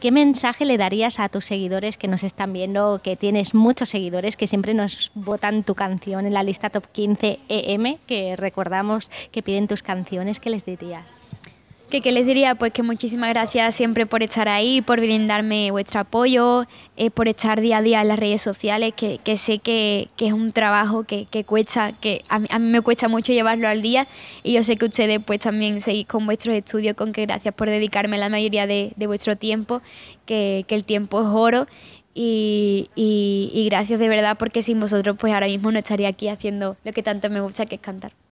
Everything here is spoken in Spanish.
¿Qué mensaje le darías a tus seguidores que nos están viendo, que tienes muchos seguidores que siempre nos votan tu canción en la lista top 15 EM, que recordamos que piden tus canciones? ¿Qué les dirías? ¿Qué, les diría? Pues que muchísimas gracias siempre por estar ahí, por brindarme vuestro apoyo, eh, por estar día a día en las redes sociales, que, sé que, es un trabajo que, que cuesta, que a mí, me cuesta mucho llevarlo al día y yo sé que ustedes pues también seguís con vuestros estudios, con que gracias por dedicarme la mayoría de, vuestro tiempo, que, el tiempo es oro y, gracias de verdad porque sin vosotros pues ahora mismo no estaría aquí haciendo lo que tanto me gusta que es cantar.